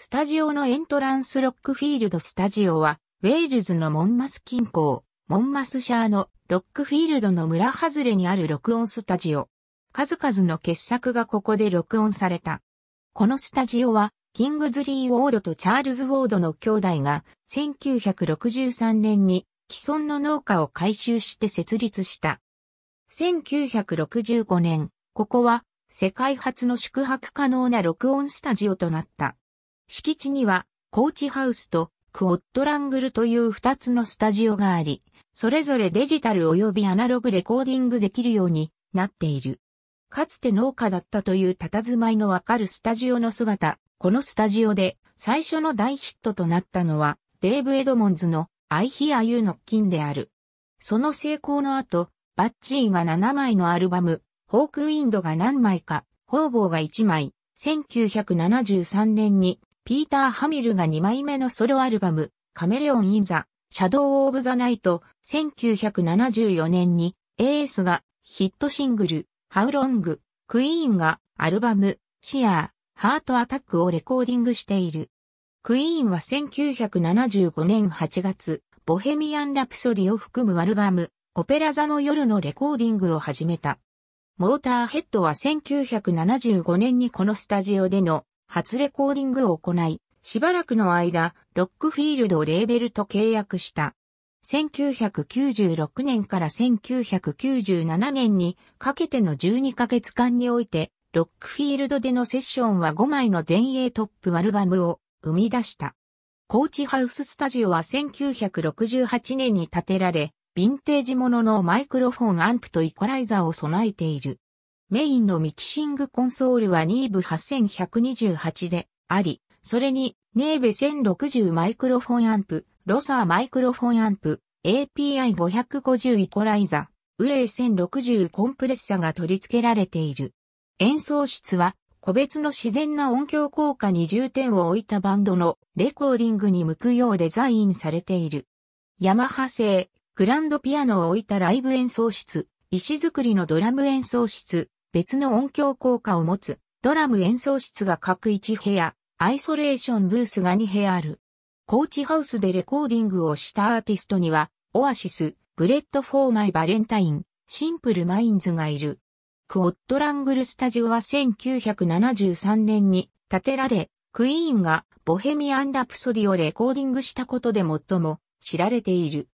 スタジオのエントランスロックフィールドスタジオは、ウェールズのモンマス近郊、モンマスシャーのロックフィールドの村外れにある録音スタジオ。数々の傑作がここで録音された。このスタジオは、キングズリー・ウォードとチャールズ・ウォードの兄弟が、1963年に既存の農家を改修して設立した。1965年、ここは世界初の宿泊可能な録音スタジオとなった。敷地には、コーチハウスとクオットラングルという二つのスタジオがあり、それぞれデジタル及びアナログレコーディングできるようになっている。かつて農家だったという佇まいのわかるスタジオの姿、このスタジオで最初の大ヒットとなったのは、デーブ・エドモンズのアイヒア・ユーの金である。その成功の後、バッチーが7枚のアルバム、ホークウィンドが何枚か、ホーボーが1枚、1973年にピーター・ハミルが2枚目のソロアルバム、カメレオン・イン・ザ・シャドウ・オブ・ザ・ナイト、1974年に、AS がヒットシングル、ハウロング、クイーンがアルバム、シアー、ハート・アタックをレコーディングしている。クイーンは1975年8月、ボヘミアン・ラプソディを含むアルバム、オペラ座の夜のレコーディングを始めた。モーターヘッドは1975年にこのスタジオでの初レコーディングを行い、しばらくの間、ロックフィールドをレーベルと契約した。1996年から1997年にかけての12ヶ月間において、ロックフィールドでのセッションは5枚の全英トップアルバムを生み出した。コーチハウススタジオは1968年に建てられ、ヴィンテージもののマイクロフォンアンプとイコライザーを備えている。メインのミキシングコンソールはニーブ8128であり、それにネーベ1060マイクロフォンアンプ、ロサーマイクロフォンアンプ、API550 イコライザ、ウレイ1060コンプレッサが取り付けられている。演奏室は個別の自然な音響効果に重点を置いたバンドのレコーディングに向くようデザインされている。ヤマハ製、グランドピアノを置いたライブ演奏室、石造りのドラム演奏室、別の音響効果を持つ、ドラム演奏室が各1部屋、アイソレーションブースが2部屋ある。コーチハウスでレコーディングをしたアーティストには、オアシス、ブレッド・フォー・マイ・バレンタイン、シンプル・マインズがいる。クオットラングルスタジオは1973年に建てられ、クイーンがボヘミアン・ラプソディをレコーディングしたことで最も知られている。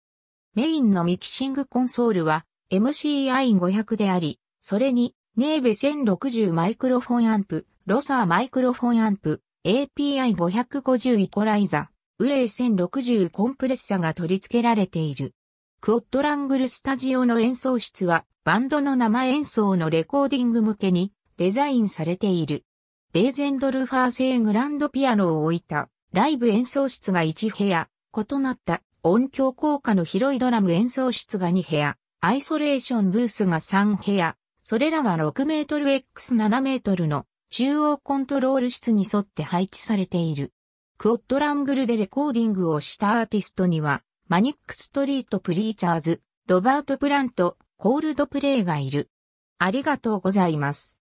メインのミキシングコンソールは MCI500 であり、それにネーベ1060マイクロフォンアンプ、ロサーマイクロフォンアンプ、API550 イコライザ、ウレイ1060コンプレッサが取り付けられている。クオットラングルスタジオの演奏室は、バンドの生演奏のレコーディング向けにデザインされている。ベーゼンドルファー製グランドピアノを置いたライブ演奏室が1部屋、異なった音響効果の広いドラム演奏室が2部屋、アイソレーションブースが3部屋、それらが6ル x 7メートルの中央コントロール室に沿って配置されている。クオッドラングルでレコーディングをしたアーティストには、マニックストリートプリーチャーズ、ロバート・プラント、コールドプレイがいる。ありがとうございます。